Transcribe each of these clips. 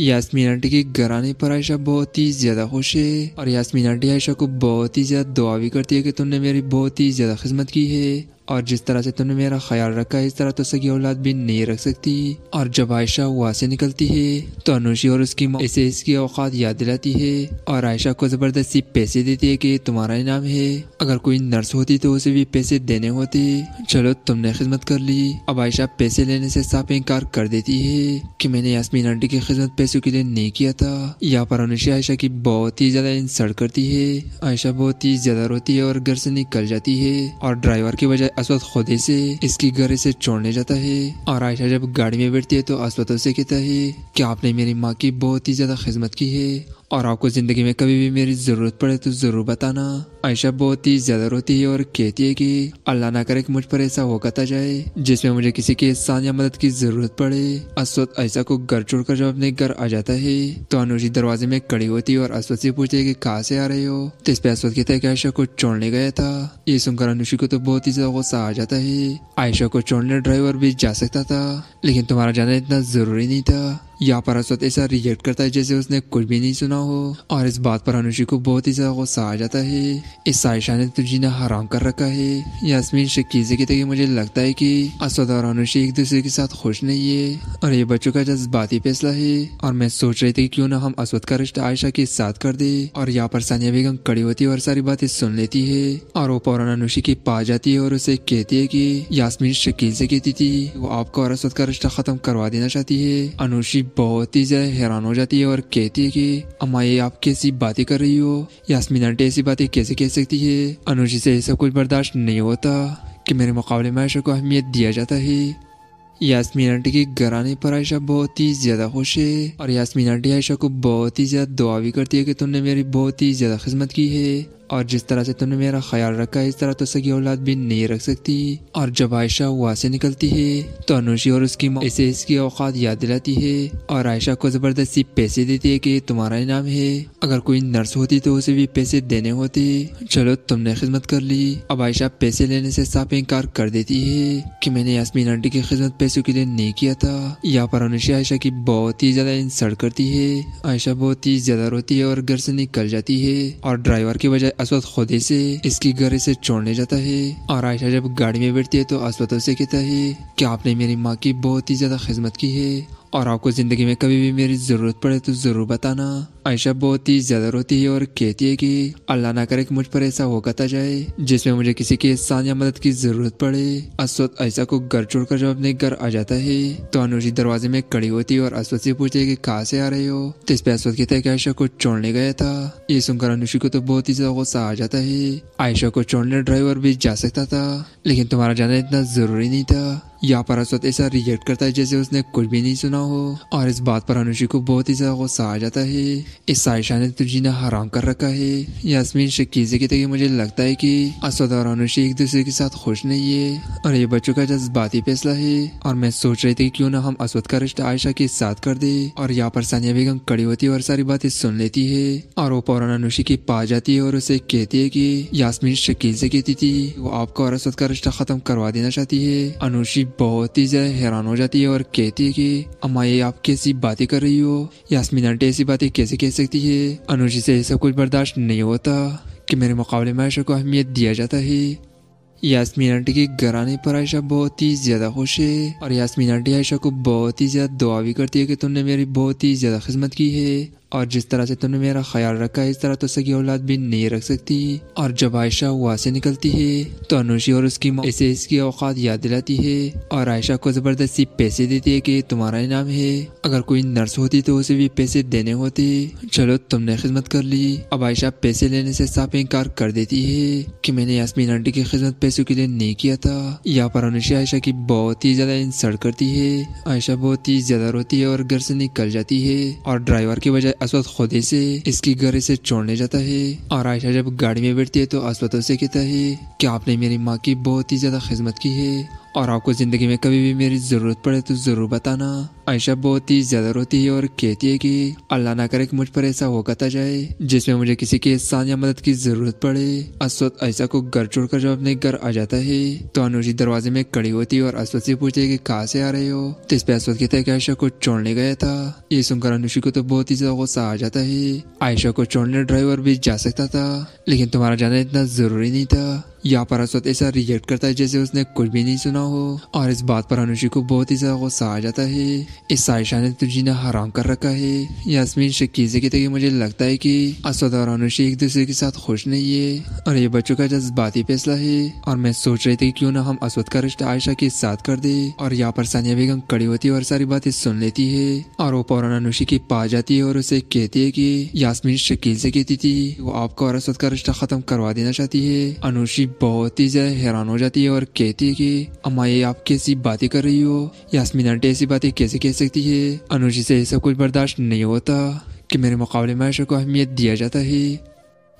यासमीन aunty के घरानी पर आयशा बहुत ही ज़्यादा खुश है और यासमीन आंटी आयशा को बहुत ही ज़्यादा दुआ भी करती है कि तुमने मेरी बहुत ही ज़्यादा खिदमत की है और जिस तरह से तुमने मेरा ख्याल रखा है इस तरह तो सगी औलाद भी नहीं रख सकती और जब आयशा वहाँ से निकलती है तो अनुषी और उसकी माँ इसे इसकी औकात याद दिलाती है और आयशा को ज़बरदस्ती पैसे देती है कि तुम्हारा इनाम है अगर कोई नर्स होती तो उसे भी पैसे देने होते चलो तुमने खिदमत कर ली अब आयशा पैसे लेने से साफ इनकार कर देती है कि मैंने यासमीन आंटी की खिदमत पैसों के लिए नहीं किया था यहाँ पर अनुषी आयशा की बहुत ही ज़्यादा इंसल्ट करती है आयशा बहुत ही ज़्यादा रोती है और घर से निकल जाती है और ड्राइवर की बजाय असवत खुद से इसकी घर से छोड़ने जाता है और आयशा जब गाड़ी में बैठती है तो असवत उसे कहता है कि आपने मेरी माँ की बहुत ही ज्यादा खिदमत की है और आपको ज़िंदगी में कभी भी मेरी ज़रूरत पड़े तो ज़रूर बताना आयशा बहुत ही ज़्यादा रोती है और कहती है कि अल्लाह ना करे मुझ पर ऐसा होता जाए जिसमें मुझे किसी के एहसान या मदद की ज़रूरत पड़े असवत आयशा को घर छोड़कर जब अपने घर आ जाता है तो अनुजी दरवाजे में कड़ी होती है और असवत से पूछती है कि कहाँ से आ रहे हो तो इस पर असवत कहता है कि आयशा को छोड़ने गया था ये सुनकर अनुषी को तो बहुत ही ज़्यादा गुस्सा आ जाता है आयशा को छोड़ने ड्राइवर भी जा सकता था लेकिन तुम्हारा जाना इतना ज़रूरी नहीं था यहाँ पर असद ऐसा रिएक्ट करता है जैसे उसने कुछ भी नहीं सुना हो और इस बात पर अनुषी को बहुत ही ज़्यादा गुस्सा आ जाता है इस साइशा ने तुझी ने हराम कर रखा है यासमीन शकीजे की तरह मुझे लगता है कि असद और अनुषी एक दूसरे के साथ खुश नहीं है और ये बच्चों का जज्बाती फैसला है और मैं सोच रही थी क्यों ना हम असद का रिश्ता आयशा के साथ कर दे और यहाँ पर सानिया बेगम कड़ी होती है और सारी बातें सुन लेती है और वो फौरन अनुषी के पास जाती है और उसे कहती है की यासमीन शकील से कहती थी वो आपका और असद का रिश्ता खत्म करवा देना चाहती है अनुषी बहुत ही ज़्यादा हैरान हो जाती है और कहती है कि ये आप कैसी बातें कर रही हो यासमीन आंटी ऐसी बातें कैसे कह सकती है अनुजी से ऐसा कुछ बर्दाश्त नहीं होता कि मेरे मुकाबले में आयशा को अहमियत दिया जाता है यासमीन आंटी के घर आने पर आयशा बहुत ही ज़्यादा खुश है और यासमीन आंटी आयशा को बहुत ही ज़्यादा दुआ भी करती है कि तुमने मेरी बहुत ही ज़्यादा खिदमत की है और जिस तरह से तुमने मेरा ख्याल रखा इस तरह तो सगी औलाद भी नहीं रख सकती और जब आयशा वहाँ से निकलती है तो अनुषी और उसकी माँ इसे इसकी औकात याद दिलाती है और आयशा को ज़बरदस्ती पैसे देती है कि तुम्हारा इनाम है अगर कोई नर्स होती तो उसे भी पैसे देने होते चलो तुमने खिदमत कर ली अब आयशा पैसे लेने से साफ इनकार कर देती है कि मैंने यासमीन आंटी की खिदमत पैसों के लिए नहीं किया था यहाँ पर अनुषी आयशा की बहुत ही ज़्यादा इंसल्ट करती है आयशा बहुत ही ज़्यादा रोती है और घर से निकल जाती है और ड्राइवर की बजाय असवद खुदे से इसकी गरे से छोड़ने जाता है और आयशा जब गाड़ी में बैठती है तो असवद उसे कहता है कि आपने मेरी माँ की बहुत ही ज्यादा खिदमत की है और आपको ज़िंदगी में कभी भी मेरी ज़रूरत पड़े तो ज़रूर बताना आयशा बहुत ही ज़्यादा रोती है और कहती है कि अल्लाह ना करे कि मुझ पर ऐसा होगा ता जाए जिसमें मुझे किसी के एहसान या मदद की ज़रूरत पड़े अश्वत आयशा को घर छोड़कर जब अपने घर आ जाता है तो अनुषी दरवाजे में कड़ी होती है और अश्वत से पूछती है कि कहाँ से आ रहे हो तो इस पर अश्वत कहता है कि आयशा को छोड़ने गया था ये सुनकर अनुषी को तो बहुत ही ज़्यादा गुस्सा आ जाता है आयशा को छोड़ने ड्राइवर भी जा सकता था लेकिन तुम्हारा जाना इतना ज़रूरी नहीं था यहाँ पर असद ऐसा रिएक्ट करता है जैसे उसने कुछ भी नहीं सुना हो और इस बात पर अनुषी को बहुत ही ज्यादा गुस्सा आ जाता है इस आयशा ने तुझी ने हराम कर रखा है यासमीन शकीजे की तरह मुझे लगता है कि असद और अनुषी एक दूसरे के साथ खुश नहीं है और ये बच्चों का जज्बाती फैसला है और मैं सोच रही थी क्यों ना हम असद का रिश्ता आयशा के साथ कर दे और यहाँ पर सानिया बेगम कड़ी होती है और सारी बातें सुन लेती है और वो पौरान अनुषी के पास जाती है और उसे कहती है की यासमीन शकील से कहती थी वो आपका और असद का रिश्ता खत्म करवा देना चाहती है अनुषी बहुत ही ज़्यादा हैरान हो जाती है और कहती है कि अम्मा ये आप कैसी बातें कर रही हो यासमीन आंटी ऐसी बातें कैसे कह सकती है अनुजी से ऐसा कुछ बर्दाश्त नहीं होता कि मेरे मुकाबले में आयशा को अहमियत दिया जाता है यासमीन आंटी के घर आने पर आयशा बहुत ही ज़्यादा खुश है और यासमीन आंटी आयशा को बहुत ही ज़्यादा दुआ भी करती है कि तुमने मेरी बहुत ही ज़्यादा खिदमत की है और जिस तरह से तुमने मेरा ख्याल रखा है इस तरह तो सगी औलाद भी नहीं रख सकती और जब आयशा वहाँ से निकलती है तो अनुषी और उसकी माँ इसे इसकी औकात याद दिलाती है और आयशा को ज़बरदस्ती पैसे देती है कि तुम्हारा इनाम है अगर कोई नर्स होती तो उसे भी पैसे देने होते चलो तुमने खिदमत कर ली अब आयशा पैसे लेने से साफ इनकार कर देती है कि मैंने यासमीन आंटी की खिदमत पैसों के लिए नहीं किया था यहाँ पर अनुषी आयशा की बहुत ही ज़्यादा इंसल्ट करती है आयशा बहुत ही ज़्यादा रोती है और घर से निकल जाती है और ड्राइवर की बजाय असवद खुद से इसकी घर से छोड़ने जाता है और आयशा जब गाड़ी में बैठती है तो असवद उसे कहता है कि आपने मेरी माँ की बहुत ही ज़्यादा खिदमत की है और आपको ज़िंदगी में कभी भी मेरी ज़रूरत पड़े तो ज़रूर बताना आयशा बहुत ही ज़्यादा रोती है और कहती है कि अल्लाह ना करे कि मुझ पर ऐसा होगा कता जाए जिसमें मुझे किसी के एहसान या मदद की ज़रूरत पड़े अश्वत आयशा को घर छोड़कर जब अपने घर आ जाता है तो अनुजी दरवाजे में कड़ी होती है और अश्वत से पूछती है कि कहाँ से आ रहे हो तो इस पर अश्वत कहता है कि आयशा को छोड़ने गया था ये सुनकर अनुषी को तो बहुत ही ज़्यादा गुस्सा आ जाता है आयशा को छोड़ने ड्राइवर भी जा सकता था लेकिन तुम्हारा जाना इतना ज़रूरी नहीं था यहाँ पर अश्वत ऐसा रिएक्ट करता है जैसे उसने कुछ भी नहीं सुना हो और इस बात पर अनुषी को बहुत ही ज़्यादा गुस्सा आ जाता है इस आयशा ने तुझी ना हराम कर रखा है यासमीन शकीजे की तरह मुझे लगता है कि असद और अनुशी एक दूसरे के साथ खुश नहीं है और ये बच्चों का जज्बाती फैसला है और मैं सोच रही थी क्यों ना हम असद का रिश्ता आयशा के साथ कर दे और यहाँ पर सानिया बेगम कड़ी होती है और सारी बातें सुन लेती है और वो पौरान अनुशी की पा जाती है और उसे कहती है कि यासमीन शकील से कहती थी वो आपका और असद का रिश्ता खत्म करवा देना चाहती है अनुशी बहुत ही ज्यादा हैरान हो जाती है और कहती है कि अम्मा ये आप कैसी बातें कर रही हो यासमीन आंटी ऐसी बातें कैसे कह सकती है अनुजी से ऐसा कुछ बर्दाश्त नहीं होता कि मेरे मुकाबले में आयशा को अहमियत दिया जाता है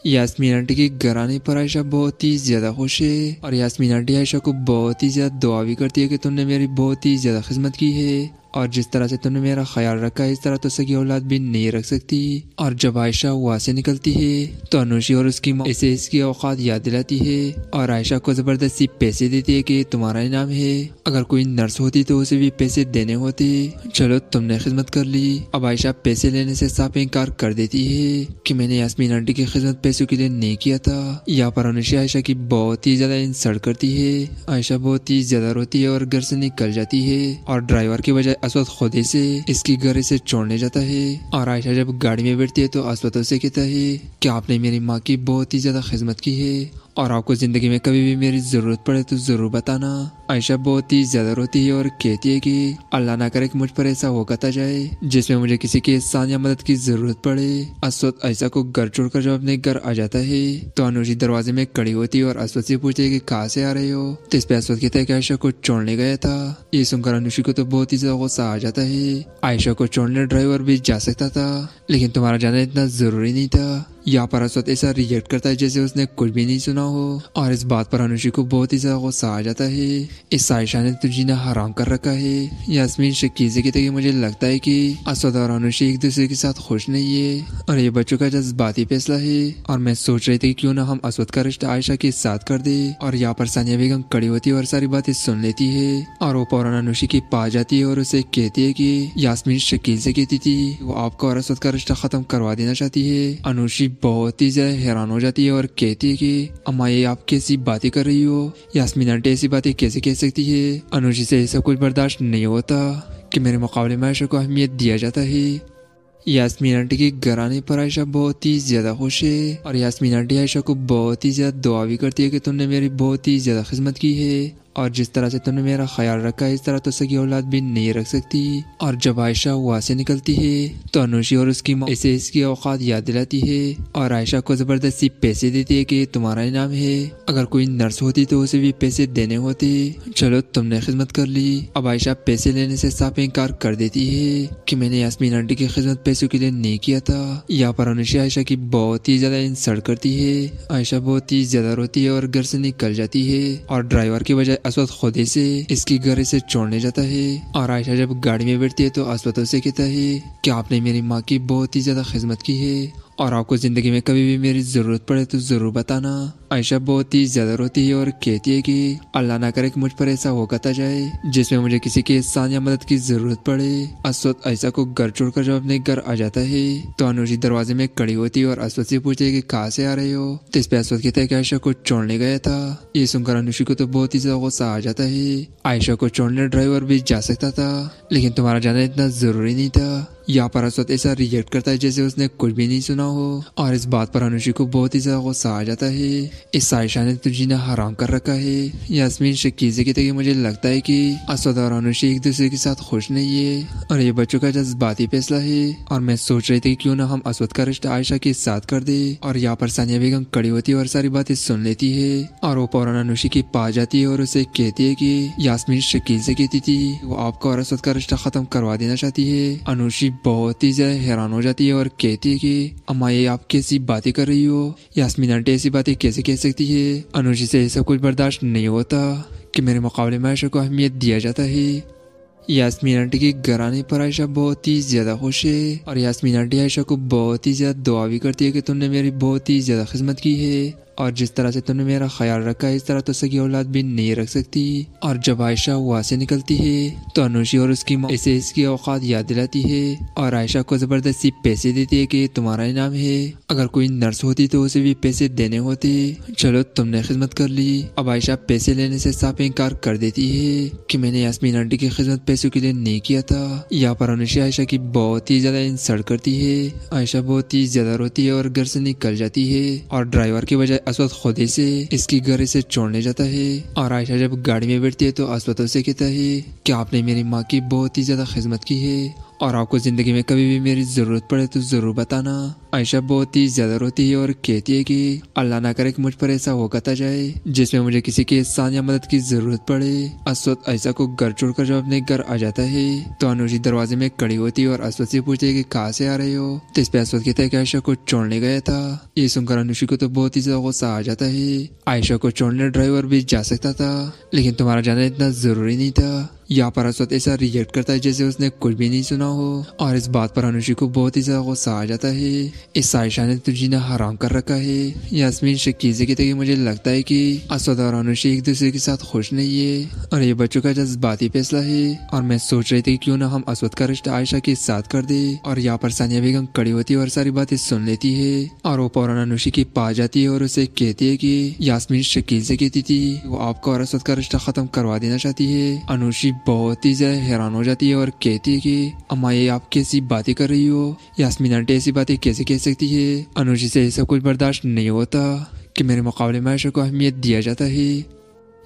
यासमीन आंटी के आने पर आयशा बहुत ही ज़्यादा खुश है और यासमीन आंटी आयशा को बहुत ही ज़्यादा दुआ भी करती है कि तुमने मेरी बहुत ही ज़्यादा खिदमत की है और जिस तरह से तुमने मेरा ख्याल रखा है इस तरह तो सगी औलाद भी नहीं रख सकती और जब आयशा वहाँ से निकलती है तो अनुषी और उसकी माँ इसे इसकी औकात याद दिलाती है और आयशा को ज़बरदस्ती पैसे देती है कि तुम्हारा इनाम है अगर कोई नर्स होती तो उसे भी पैसे देने होते चलो तुमने खिदमत कर ली अब आयशा पैसे लेने से साफ इनकार कर देती है की मैंने यासमीन आंटी की खिदमत पैसों के लिए नहीं किया था यहाँ पर अनुषी आयशा की बहुत ही ज़्यादा इंसल्ट करती है आयशा बहुत ही ज़्यादा रोती है और घर से निकल जाती है और ड्राइवर की बजाय असवद खुद से इसकी घर से छोड़ने जाता है और आयशा जब गाड़ी में बैठती है तो असवत उसे कहता है कि आपने मेरी माँ की बहुत ही ज़्यादा खिदमत की है और आपको ज़िंदगी में कभी भी मेरी ज़रूरत पड़े तो ज़रूर बताना आयशा बहुत ही ज्यादा रोती है और कहती है कि अल्लाह ना करे कि मुझ पर ऐसा होता जाए जिसमें मुझे किसी के एहसान या मदद की जरूरत पड़े असवद आयशा को घर छोड़कर जब अपने घर आ जाता है तो अनुजी दरवाजे में कड़ी होती है और अश्वत से पूछती है की कहाँ से आ रहे हो तो इस पर अश्वत कहते हैं कि आयशा को छोड़ने गया था ये सुनकर अनुषी को तो बहुत ही ज्यादा गुस्सा आ जाता है आयशा को छोड़ने ड्राइवर भी जा सकता था लेकिन तुम्हारा जाना इतना जरूरी नहीं था यहाँ पर अश्वत ऐसा रिएक्ट करता है जैसे उसने कुछ भी नहीं सुना हो और इस बात पर अनुषी को बहुत ही ज्यादा गुस्सा आ जाता है इस आयशा ने तुझी ने हराम कर रखा है यासमीन शकीजे की तरह मुझे लगता है कि असद और अनुषी एक दूसरे के साथ खुश नहीं है और ये बच्चों का जज्बाती फैसला है और मैं सोच रही थी क्यों ना हम असद का रिश्ता आयशा के साथ कर दे और यहाँ पर सानिया बेगम कड़ी होती है और सारी बातें सुन लेती है और वो पौराना अनुषी की पा जाती है और उसे कहती है कि यासमीन शकीजे कहती थी वो आपका और असद का रिश्ता खत्म करवा देना चाहती है अनुषी बहुत ही ज्यादा हैरान हो जाती है और कहती है कि अम्मा ये आप कैसी बातें कर रही हो यासमीन आंटी ऐसी बातें कैसे कह सकती है अनुजी से ऐसा कुछ बर्दाश्त नहीं होता कि मेरे मुकाबले में आयशा को अहमियत दिया जाता है यासमीन आंटी के घराने पर आयशा बहुत ही ज़्यादा खुश है और यासमीन आंटी आयशा को बहुत ही ज़्यादा दुआ भी करती है कि तुमने मेरी बहुत ही ज़्यादा खिदमत की है और जिस तरह से तुमने मेरा ख्याल रखा है इस तरह तो सगी औलाद भी नहीं रख सकती और जब आयशा वहाँ से निकलती है तो अनुषी और उसकी माँ इसे इसकी औकात याद दिलाती है और आयशा को ज़बरदस्ती पैसे देती है कि तुम्हारा इनाम है अगर कोई नर्स होती तो उसे भी पैसे देने होते चलो तुमने खिदमत कर ली अब आयशा पैसे लेने से साफ इनकार कर देती है की मैंने यासमीन आंटी की खिदमत पैसों के लिए नहीं किया था यहाँ पर अनुषी आयशा की बहुत ही ज़्यादा इंसल्ट करती है आयशा बहुत ही ज़्यादा रोती है और घर से निकल जाती है और ड्राइवर की बजाय असवद खुद से इसकी घर से छोड़ने जाता है और आयशा जब गाड़ी में बैठती है तो असवद उसे कहता है कि आपने मेरी माँ की बहुत ही ज्यादा खिदमत की है और आपको ज़िंदगी में कभी भी मेरी ज़रूरत पड़े तो ज़रूर बताना आयशा बहुत ही ज़्यादा रोती है और कहती है कि अल्लाह ना करे कि मुझ पर ऐसा होता जाए जिसमें मुझे किसी के साथ या मदद की ज़रूरत पड़े अश्वत आयशा को घर छोड़कर जब अपने घर आ जाता है तो अनुजी दरवाजे में कड़ी होती है और अश्वत से पूछती है कि कहाँ से आ रहे हो तो इस पर अश्वत कहता है कि आयशा को छोड़ने गया था ये सुनकर अनुषी को तो बहुत ही ज़्यादा गुस्सा आ जाता है आयशा को छोड़ने ड्राइवर भी जा सकता था लेकिन तुम्हारा जाना इतना ज़रूरी नहीं था यहाँ पर असद ऐसा रिएक्ट करता है जैसे उसने कुछ भी नहीं सुना हो और इस बात पर अनुषी को बहुत ही ज़्यादा गुस्सा आ जाता है इस आयशा ने तुझी ने हराम कर रखा है यासमीन शकीजे की तरह मुझे लगता है कि असद और अनुषी एक दूसरे के साथ खुश नहीं है और ये बच्चों का जज्बाती फैसला है और मैं सोच रही थी क्यों ना हम असद का रिश्ता आयशा के साथ कर दे और यहाँ पर सानिया बेगम कड़ी होती है और सारी बातें सुन लेती है और वो पौरान अनुषी के पास जाती है और उसे कहती है की यासमीन शकीजे से कहती थी वो आपका और असद का रिश्ता खत्म करवा देना चाहती है अनुषी बहुत ही ज़्यादा हैरान हो जाती है और कहती है कि अम्मा ये आप कैसी बातें कर रही हो यासमीन आंटी ऐसी बातें कैसे कह सकती है अनुजी से ऐसा कुछ बर्दाश्त नहीं होता कि मेरे मुकाबले में आयशा को अहमियत दिया जाता है यासमीन आंटी के घर आने पर आयशा बहुत ही ज़्यादा खुश है और यासमीन आंटी आयशा को बहुत ही ज़्यादा दुआ भी करती है कि तुमने मेरी बहुत ही ज़्यादा खिदमत की है और जिस तरह से तुमने मेरा ख्याल रखा है इस तरह तो सगी औलाद भी नहीं रख सकती और जब आयशा वहाँ से निकलती है तो अनुषी और उसकी माँ इसे इसकी औकात याद दिलाती है और आयशा को जबरदस्ती पैसे देती है कि तुम्हारा इनाम है अगर कोई नर्स होती तो उसे भी पैसे देने होते चलो तुमने खिदमत कर ली अब आयशा पैसे लेने से साफ इनकार कर देती है कि मैंने यासमीन आंटी की खिदमत पैसों के लिए नहीं किया था यहाँ पर अनुषा आयशा की बहुत ही ज्यादा इंसल्ट करती है आयशा बहुत ही ज्यादा रोती है और घर से निकल जाती है और ड्राइवर की बजाय असवत खुद ही से इसकी घर से छोड़ने जाता है और आयशा जब गाड़ी में बैठती है तो असवत उसे कहता है कि आपने मेरी माँ की बहुत ही ज्यादा खिदमत की है और आपको ज़िंदगी में कभी भी मेरी ज़रूरत पड़े तो ज़रूर बताना आयशा बहुत ही ज़्यादा रोती है और कहती है कि अल्लाह ना करे मुझ पर ऐसा कता जाए जिसमें मुझे किसी के एहसान या मदद की ज़रूरत पड़े अश्वत आयशा को घर छोड़ कर जब अपने घर आ जाता है तो अनुजी दरवाजे में कड़ी होती है और अश्वत से पूछती है कि कहाँ से आ रहे हो तो इस पर अश्वत कहता है कि आयशा को छोड़ने गया था ये सुनकर अनुषी को तो बहुत ही ज़्यादा गुस्सा आ जाता है आयशा को छोड़ने ड्राइवर भी जा सकता था लेकिन तुम्हारा जाना इतना ज़रूरी नहीं था यहाँ पर असद ऐसा रिएक्ट करता है जैसे उसने कुछ भी नहीं सुना हो और इस बात पर अनुषी को बहुत ही ज़्यादा गुस्सा आ जाता है इस आयशा ने तुझी ने हराम कर रखा है यासमीन शकीजे की तरह मुझे लगता है कि असद और अनुषी एक दूसरे के साथ खुश नहीं है और ये बच्चों का जज्बाती फैसला है और मैं सोच रही थी क्यों ना हम असद का रिश्ता आयशा के साथ कर दे और यहाँ पर सानिया बेगम कड़ी होती है और सारी बातें सुन लेती है और वो पौराना अनुषी की पा जाती है और उसे कहती है की यासमीन शकील से कहती थी वो आपका और असद का रिश्ता खत्म करवा देना चाहती है अनुषी बहुत ही ज़्यादा हैरान हो जाती है और कहती है कि अम्मा ये आप कैसी बातें कर रही हो यासमीन आंटी ऐसी बातें कैसे कह सकती है अनुजी से ऐसा कुछ बर्दाश्त नहीं होता कि मेरे मुकाबले में आयशा को अहमियत दिया जाता है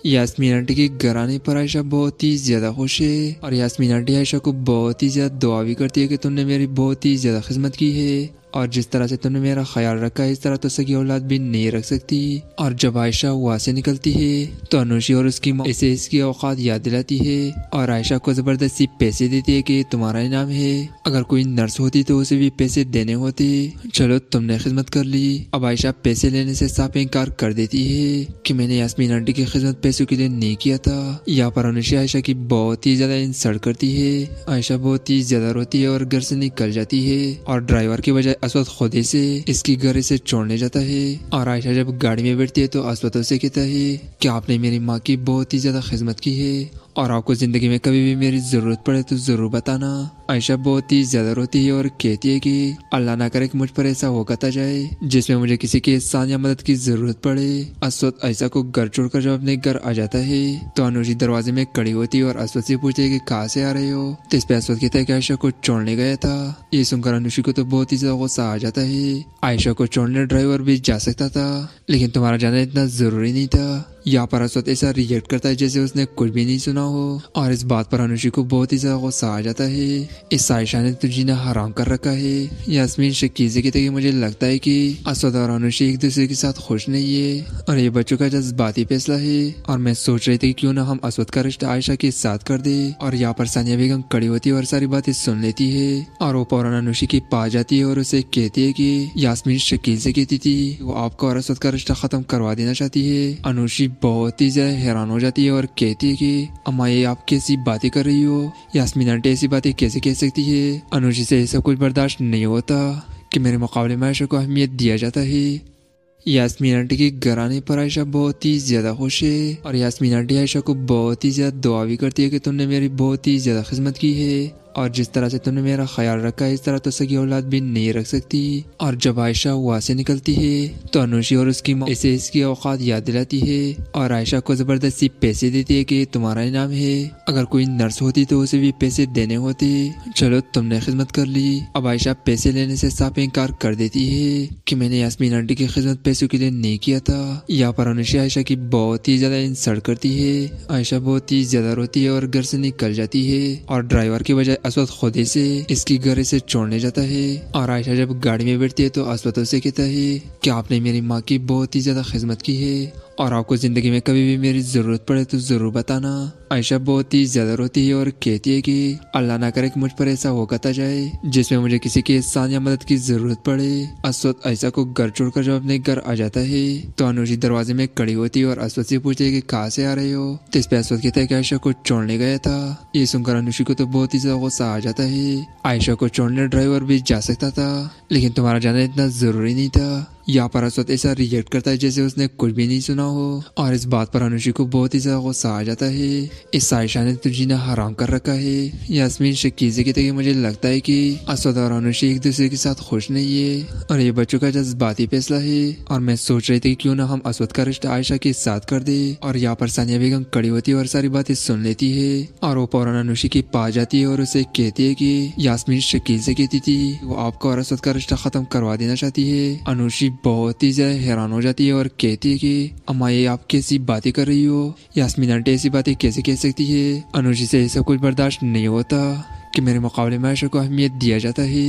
यासमीन आंटी के घर आने पर आयशा बहुत ही ज़्यादा खुश है और यासमीन आंटी आयशा को बहुत ही ज़्यादा दुआ भी करती है कि तुमने मेरी बहुत ही ज़्यादा खिदमत की है और जिस तरह से तुमने मेरा ख्याल रखा है इस तरह तो सगी औलाद भी नहीं रख सकती और जब आयशा वहाँ से निकलती है तो अनुषी और उसकी माँ इसे इसकी औकात याद दिलाती है और आयशा को ज़बरदस्ती पैसे देती है कि तुम्हारा इनाम है अगर कोई नर्स होती तो उसे भी पैसे देने होते चलो तुमने खिदमत कर ली अब आयशा पैसे लेने से साफ इनकार कर देती है कि मैंने यासमीन आंटी की खिदमत पैसों के लिए नहीं किया था यहाँ पर अनुषी आयशा की बहुत ही ज़्यादा इंसल्ट करती है आयशा बहुत ही ज़्यादा रोती है और घर से निकल जाती है और ड्राइवर की बजाय असवद खुद से इसकी घर से छोड़ने जाता है और आयशा जब गाड़ी में बैठती है तो असवद उसे कहता है कि आपने मेरी माँ की बहुत ही ज्यादा खिदमत की है और आपको ज़िंदगी में कभी भी मेरी ज़रूरत पड़े तो ज़रूर बताना आयशा बहुत ही ज़्यादा रोती है और कहती है कि अल्लाह ना करे कि मुझ पर ऐसा होता जाए जिसमें मुझे किसी के एहसान या मदद की ज़रूरत पड़े असवत आयशा को घर छोड़कर जब अपने घर आ जाता है तो अनुजी दरवाजे में कड़ी होती है और असवत से पूछती है कि कहाँ से आ रहे हो तो इस पर असवत कहता है कि आयशा को छोड़ने गया था ये सुनकर अनुषी को तो बहुत ही ज़्यादा गुस्सा आ जाता है आयशा को छोड़ने ड्राइवर भी जा सकता था लेकिन तुम्हारा जाना इतना ज़रूरी नहीं था यहाँ पर असद ऐसा रिएक्ट करता है जैसे उसने कुछ भी नहीं सुना हो और इस बात पर अनुषी को बहुत ही ज्यादा गुस्सा आ जाता है इस आयशा ने तुझी ने हराम कर रखा है यासमीन शकीजे की तरह मुझे लगता है कि असद और अनुषी एक दूसरे के साथ खुश नहीं है और ये बच्चों का जज्बाती फैसला है और मैं सोच रही थी क्यों ना हम असद का रिश्ता आयशा के साथ कर दे और यहाँ पर सानिया बेगम कड़ी होती है और सारी बातें सुन लेती है और वो पौरान अनुषी की पा जाती है और उसे कहती है की यासमीन शकील से कहती थी वो आपका और असद का रिश्ता खत्म करवा देना चाहती है अनुषी बहुत ही ज़्यादा हैरान हो जाती है और कहती है कि अम्मा ये आप कैसी बातें कर रही हो यासमीन आंटी ऐसी बातें कैसे कह सकती है अनुजी से ऐसा कुछ बर्दाश्त नहीं होता कि मेरे मुकाबले में आयशा को अहमियत दिया जाता है यासमीन आंटी के घर आने पर आयशा बहुत ही ज़्यादा खुश है और यासमीन आंटी आयशा को बहुत ही ज़्यादा दुआ भी करती है कि तुमने मेरी बहुत ही ज़्यादा खिदमत की है और जिस तरह से तुमने मेरा ख्याल रखा है इस तरह तो सगी औलाद भी नहीं रख सकती और जब आयशा वहाँ से निकलती है तो अनुषी और उसकी माँ इसे इसकी औकात याद दिलाती है और आयशा को जबरदस्ती पैसे देती है कि तुम्हारा इनाम है अगर कोई नर्स होती तो उसे भी पैसे देने होते चलो तुमने खिदमत कर ली अब आयशा पैसे लेने से साफ इनकार कर देती है कि मैंने यासमीन आंटी की खिदमत पैसों के लिए नहीं किया था यहाँ पर अनुषी आयशा की बहुत ही ज्यादा इंसल्ट करती है आयशा बहुत ही ज्यादा रोती है और घर से निकल जाती है और ड्राइवर की बजाय असवद खुद से इसकी गरे से छोड़ने जाता है और आयशा जब गाड़ी में बैठती है तो असवद उसे कहता है कि आपने मेरी माँ की बहुत ही ज्यादा खिदमत की है और आपको ज़िंदगी में कभी भी मेरी ज़रूरत पड़े तो ज़रूर बताना आयशा बहुत ही ज़्यादा रोती है और कहती है कि अल्लाह ना करे कि मुझ पर ऐसा होता जाए जिसमें मुझे किसी के एहसान या मदद की ज़रूरत पड़े अश्वत आयशा को घर छोड़कर जब अपने घर आ जाता है तो अनुषी दरवाजे में कड़ी होती है और अश्वत से पूछती है की कहाँ से आ रहे हो तो इस पर अश्वत कहता है की आयशा को छोड़ने गया था ये सुनकर अनुषी को तो बहुत ही ज़्यादा गुस्सा आ जाता है आयशा को छोड़ने ड्राइवर भी जा सकता था लेकिन तुम्हारा जाना इतना ज़रूरी नहीं था यहाँ पर असद ऐसा रिएक्ट करता है जैसे उसने कुछ भी नहीं सुना हो और इस बात पर अनुषी को बहुत ही ज़्यादा गुस्सा आ जाता है इस साइशा ने तुझी ने हराम कर रखा है यासमीन शकीजे की तरह मुझे लगता है की असद और अनुषी एक दूसरे के साथ खुश नहीं है और ये बच्चों का जज्बाती फैसला है और मैं सोच रही थी क्यों ना हम असद का रिश्ता आयशा के साथ कर दे और यहाँ पर सानिया बेगम कड़ी होती है और सारी बातें सुन लेती है और वो पौराना अनुषी की पा जाती है और उसे कहती है की यासमीन शकील से कहती थी वो आपका और असद का रिश्ता खत्म करवा देना चाहती है अनुषी बहुत ही ज़्यादा हैरान हो जाती है और कहती है कि अम्मा ये आप कैसी बातें कर रही हो यासमीन आंटी ऐसी बातें कैसे कह सकती है अनुजी से ऐसा कुछ बर्दाश्त नहीं होता कि मेरे मुकाबले में आयशा को अहमियत दिया जाता है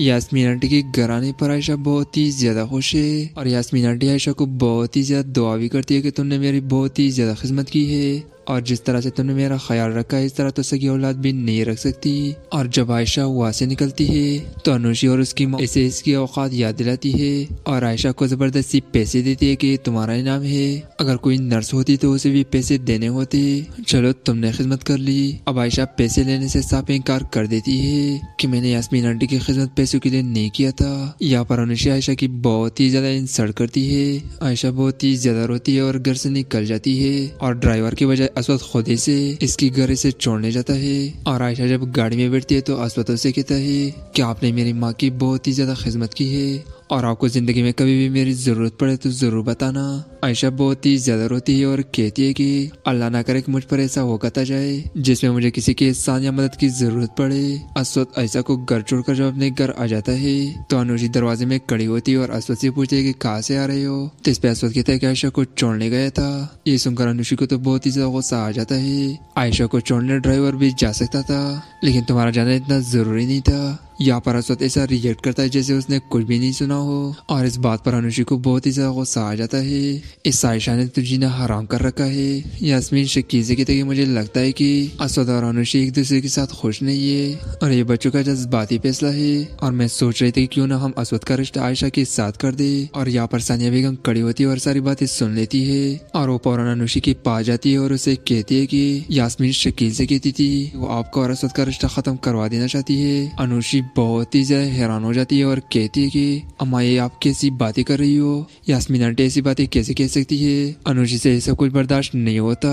यासमीन आंटी के आने पर आयशा बहुत ही ज़्यादा खुश है और यासमीन आंटी आयशा को बहुत ही ज़्यादा दुआ भी करती है कि तुमने मेरी बहुत ही ज़्यादा खिदमत की है और जिस तरह से तुमने मेरा ख्याल रखा है इस तरह तो सगी औलाद भी नहीं रख सकती और जब आयशा वहाँ से निकलती है तो अनुषी और उसकी माँ इसे इसकी औकात याद दिलाती है और आयशा को ज़बरदस्ती पैसे देती है कि तुम्हारा इनाम है अगर कोई नर्स होती तो उसे भी पैसे देने होते चलो तुमने खिदमत कर ली अब आयशा पैसे लेने से साफ इनकार कर देती है की मैंने यासमीन आंटी की खिदमत पैसों के लिए नहीं किया था यहाँ पर अनुषा आयशा की बहुत ही ज्यादा इंसल्ट करती है आयशा बहुत ही ज्यादा रोती है और घर से निकल जाती है और ड्राइवर की बजाय असवद खुद से इसकी घर से छोड़ने जाता है और आयशा जब गाड़ी में बैठती है तो असवद उसे कहता है कि आपने मेरी माँ की बहुत ही ज़्यादा खिदमत की है और आपको ज़िंदगी में कभी भी मेरी ज़रूरत पड़े तो ज़रूर बताना आयशा बहुत ही ज्यादा रोती है और कहती है कि अल्लाह ना करे कि मुझ पर ऐसा होगा जाए जिसमें मुझे किसी के एहसान या मदद की जरूरत पड़े असवत आयशा को घर छोड़कर जब अपने घर आ जाता है तो अनुजी दरवाजे में कड़ी होती है और असवत से पूछती है की कहाँ से आ रहे हो तो इस पर असवत कहता है की आयशा को छोड़ने गया था ये सुनकर अनुषी को तो बहुत ही ज्यादा गुस्सा आ जाता है आयशा को छोड़ने ड्राइवर भी जा सकता था लेकिन तुम्हारा जाना इतना जरूरी नहीं था यहाँ पर असद ऐसा रिएक्ट करता है जैसे उसने कुछ भी नहीं सुना हो और इस बात पर अनुषी को बहुत ही ज्यादा गुस्सा आ जाता है इस आयशा ने तुझी ने हराम कर रखा है यासमीन शकीजे की तरह मुझे लगता है कि असद और अनुशी एक दूसरे के साथ खुश नहीं है और ये बच्चों का जज्बाती फैसला है और मैं सोच रही थी क्यों ना हम असद का रिश्ता आयशा के साथ कर दे और यहाँ पर सानिया बेगम कड़ी होती है और सारी बातें सुन लेती है और वो पौरान अनुशी की पा जाती है और उसे कहती है कि यासमीन शकील से कहती थी वो आपका और असद का रिश्ता खत्म करवा देना चाहती है अनुशी बहुत ही ज्यादा हैरान हो जाती है और कहती है कि अम्मा ये आप कैसी बातें कर रही हो यासमीन आंटी ऐसी बातें कैसे कह सकती है अनुजी से ऐसा कुछ बर्दाश्त नहीं होता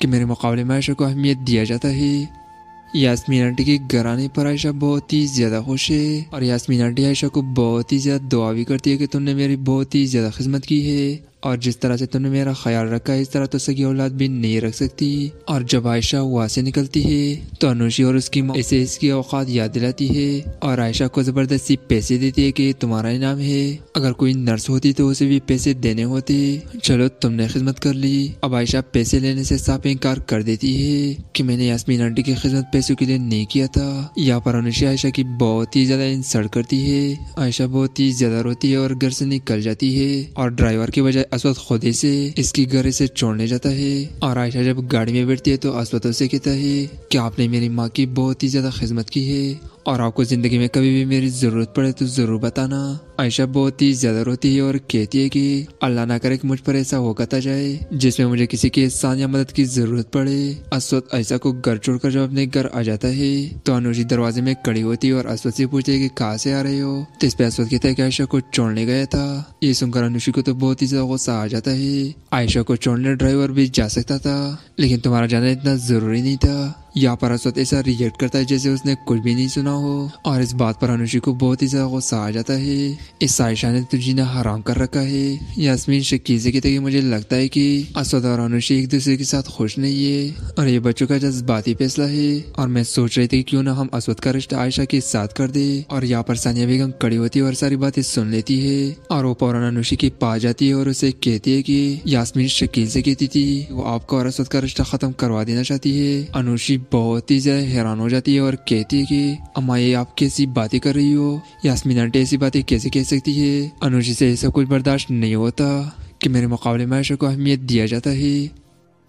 कि मेरे मुकाबले में आयशा को अहमियत दिया जाता है यासमीन आंटी के आने पर आयशा बहुत ही ज़्यादा खुश है और यासमीन आंटी आयशा को बहुत ही ज़्यादा दुआ भी करती है कि तुमने मेरी बहुत ही ज़्यादा खिदमत की है और जिस तरह से तुमने मेरा ख्याल रखा है इस तरह तो सगी औलाद भी नहीं रख सकती और जब आयशा वहाँ से निकलती है तो अनुषी और उसकी माँ इसे इसकी औकात याद दिलाती है और आयशा को ज़बरदस्ती पैसे देती है कि तुम्हारा इनाम है अगर कोई नर्स होती तो उसे भी पैसे देने होते चलो तुमने खिदमत कर ली अब आयशा पैसे लेने से साफ इनकार कर देती है की मैंने यासमीन आंटी की खिदमत पैसों के लिए नहीं किया था यहाँ पर अनुषी आयशा की बहुत ही ज़्यादा इंसल्ट करती है आयशा बहुत ही ज़्यादा रोती है और घर से निकल जाती है और ड्राइवर की बजाय असवद खुद से इसकी घर से छोड़ने जाता है और आयशा जब गाड़ी में बैठती है तो असवद उसे कहता है कि आपने मेरी माँ की बहुत ही ज्यादा खिदमत की है और आपको जिंदगी में कभी भी मेरी जरूरत पड़े तो जरूर बताना आयशा बहुत ही ज्यादा रोती है और कहती है कि अल्लाह ना करे कि मुझ पर ऐसा कता जाए जिसमें मुझे किसी के एहसान या मदद की जरूरत पड़े अश्वत आयशा को घर छोड़कर जब अपने घर आ जाता है तो अनुजी दरवाजे में कड़ी होती है और अश्वत से पूछती है की कहा से आ रहे हो तो इस पर अश्वत कहता है की आयशा को छोड़ने गया था ये सुनकर अनुषी को तो बहुत ही ज्यादा गुस्सा आ जाता है आयशा को छोड़ने ड्राइवर भी जा सकता था लेकिन तुम्हारा जाना इतना जरूरी नहीं था यहाँ पर अश्वत ऐसा रिएक्ट करता है जैसे उसने कुछ भी नहीं सुना हो और इस बात पर अनुषी को बहुत ही ज्यादा गुस्सा आ जाता है इस आयशा ने तुझी ने हराम कर रखा है यासमीन शकीजे की तरह मुझे लगता है कि असद और अनुशी एक दूसरे के साथ खुश नहीं है और ये बच्चों का जज्बाती फैसला है और मैं सोच रही थी क्यों ना हम असद का रिश्ता आयशा के साथ कर दे और यहाँ पर सानिया बेगम कड़ी होती है और सारी बातें सुन लेती है और वो पौरान अनुशी के पास जाती है और उसे कहती है की यासमीन शकील से कहती थी वो आपका और असद का रिश्ता खत्म करवा देना चाहती है अनुशी बहुत ही ज्यादा हैरान हो जाती है और कहती है कि अम्मा ये आप कैसी बातें कर रही हो यासमीन आंटी ऐसी बातें कैसे कह सकती है अनुजी से ऐसा कुछ बर्दाश्त नहीं होता कि मेरे मुकाबले में आयशा को अहमियत दिया जाता है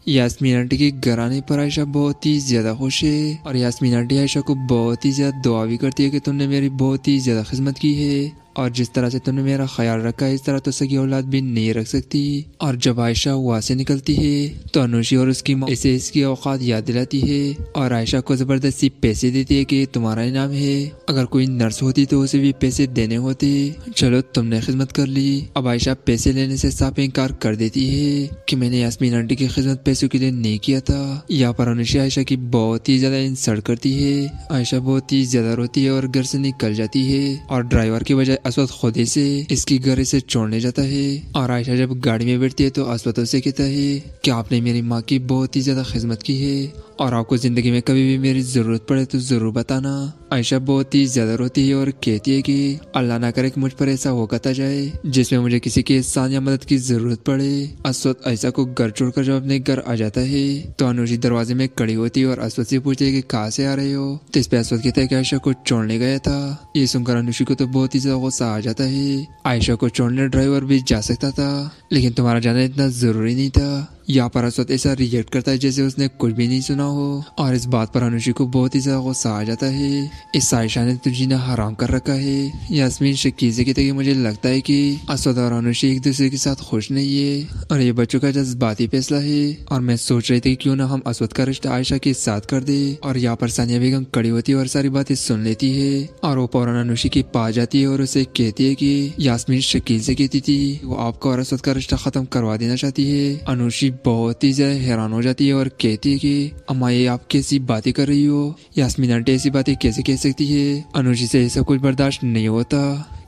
यासमीन आंटी के घर आने पर आयशा बहुत ही ज़्यादा खुश है और यासमीन आंटी आयशा को बहुत ही ज़्यादा दुआ भी करती है कि तुमने मेरी बहुत ही ज़्यादा खिदमत की है और जिस तरह से तुमने मेरा ख्याल रखा है इस तरह तो सगी औलाद भी नहीं रख सकती और जब आयशा वहाँ से निकलती है तो अनुशी और उसकी माँ इसे इसकी औकात याद दिलाती है और आयशा को ज़बरदस्ती पैसे देती है कि तुम्हारा इनाम है अगर कोई नर्स होती तो उसे भी पैसे देने होते चलो तुमने खिदमत कर ली अब आयशा पैसे लेने से साफ इनकार कर देती है की मैंने यासमीन आंटी की खिदमत पैसों के लिए नहीं किया था यहाँ पर अनुषी आयशा की बहुत ही ज़्यादा इंसल्ट करती है आयशा बहुत ही ज़्यादा रोती है और घर से निकल जाती है और ड्राइवर की बजाय असवद खुद से इसकी घर से छोड़ने जाता है और आयशा जब गाड़ी में बैठती है तो असवद उसे कहता है कि आपने मेरी माँ की बहुत ही ज्यादा खिदमत की है और आपको ज़िंदगी में कभी भी मेरी ज़रूरत पड़े तो ज़रूर बताना आयशा बहुत ही ज़्यादा रोती है और कहती है कि अल्लाह ना करे मुझ पर ऐसा होता जाए जिसमें मुझे किसी के एहसान या मदद की ज़रूरत पड़े असवत आयशा को घर छोड़कर जब अपने घर आ जाता है तो अनुजी दरवाजे में कड़ी होती है और असवत से पूछती है कि कहाँ से आ रहे हो तो इस पर असवत कहता है कि आयशा को छोड़ने गया था ये सुनकर अनुषी को तो बहुत ही ज़्यादा गुस्सा आ जाता है आयशा को छोड़ने ड्राइवर भी जा सकता था लेकिन तुम्हारा जाना इतना ज़रूरी नहीं था यहाँ पर असद ऐसा रिएक्ट करता है जैसे उसने कुछ भी नहीं सुना हो और इस बात पर अनुषी को बहुत ही ज़्यादा गुस्सा आ जाता है इस आयशा ने तुझी ने हराम कर रखा है यासमीन शकीजे की तरह मुझे लगता है कि असद और अनुषी एक दूसरे के साथ खुश नहीं है और ये बच्चों का जज्बाती फैसला है और मैं सोच रही थी क्यों ना हम असद का रिश्ता आयशा के साथ कर दे और यहाँ पर सानिया बेगम कड़ी होती है और सारी बातें सुन लेती है और वो पौराना अनुषी की पा जाती है और उसे कहती है की यासमीन शकीजे कहती थी वो आपका और असद का रिश्ता खत्म करवा देना चाहती है अनुषी बहुत ही ज़्यादा हैरान हो जाती है और कहती है कि अमाए आप कैसी बातें कर रही हो यासमीन आंटी ऐसी बातें कैसे कह सकती है अनुजी से ऐसा कुछ बर्दाश्त नहीं होता